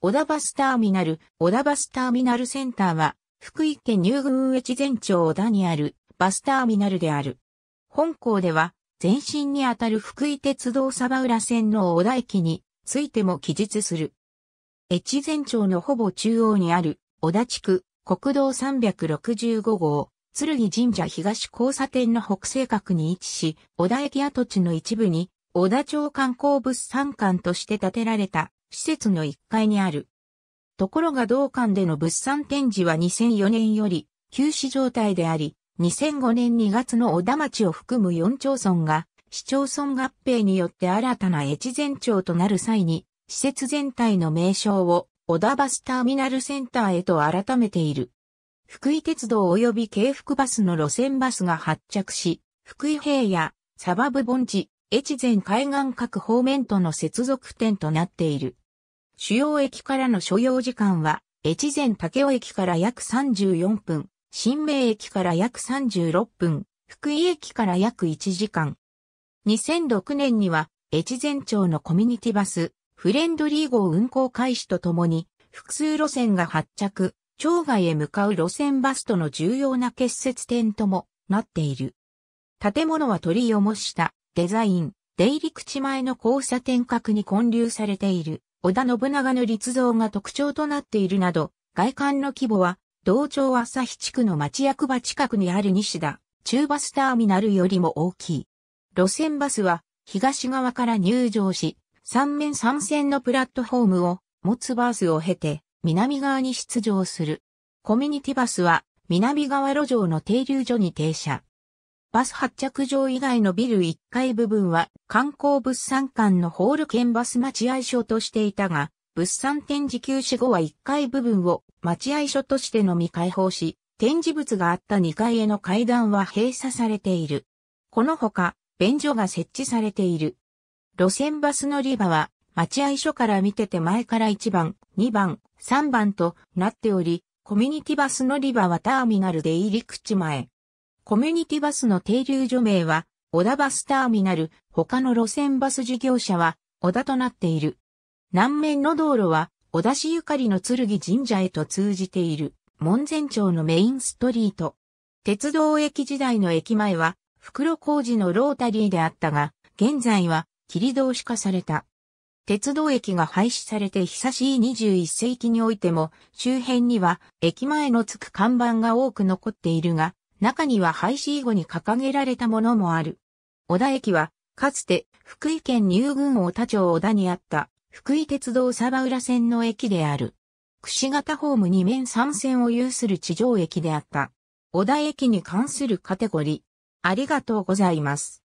小田バスターミナル、小田バスターミナルセンターは、福井県入郡越前町小田にあるバスターミナルである。本校では、前身にあたる福井鉄道鯖浦線の小田駅についても記述する。越前町のほぼ中央にある小田地区国道365号、鶴木神社東交差点の北西角に位置し、小田駅跡地の一部に、小田町観光物産館として建てられた施設の1階にある。ところが同館での物産展示は2004年より休止状態であり、2005年2月の小田町を含む4町村が市町村合併によって新たな越前町となる際に、施設全体の名称を小田バスターミナルセンターへと改めている。福井鉄道及び京福バスの路線バスが発着し、福井平野、サバブ盆地、越前海岸各方面との接続点となっている。主要駅からの所要時間は、越前竹尾駅から約34分、新名駅から約36分、福井駅から約1時間。2006年には、越前町のコミュニティバス、フレンドリー号運行開始とともに、複数路線が発着、町外へ向かう路線バスとの重要な結節点ともなっている。建物は鳥居を模したデザイン、出入り口前の交差点角に混流されている。織田信長の立像が特徴となっているなど、外観の規模は、同庁朝日地区の町役場近くにある西田、中バスターミナルよりも大きい。路線バスは、東側から入場し、三面三線のプラットフォームを持つバースを経て、南側に出場する。コミュニティバスは、南側路上の停留所に停車。バス発着場以外のビル1階部分は観光物産館のホール兼バス待合所としていたが、物産展示休止後は1階部分を待合所としてのみ開放し、展示物があった2階への階段は閉鎖されている。このほか、便所が設置されている。路線バス乗り場は、待合所から見てて前から1番、2番、3番となっており、コミュニティバス乗り場はターミナルで入り口前。コミュニティバスの停留所名は、小田バスターミナル、他の路線バス事業者は、小田となっている。南面の道路は、小田市ゆかりの剣神社へと通じている、門前町のメインストリート。鉄道駅時代の駅前は、袋工事のロータリーであったが、現在は、切り通し化された。鉄道駅が廃止されて久しい21世紀においても、周辺には駅前のつく看板が多く残っているが、中には廃止以後に掲げられたものもある。小田駅は、かつて福井県入郡大田町小田にあった福井鉄道鯖浦線の駅である。串形ホーム2面3線を有する地上駅であった。小田駅に関するカテゴリー。ありがとうございます。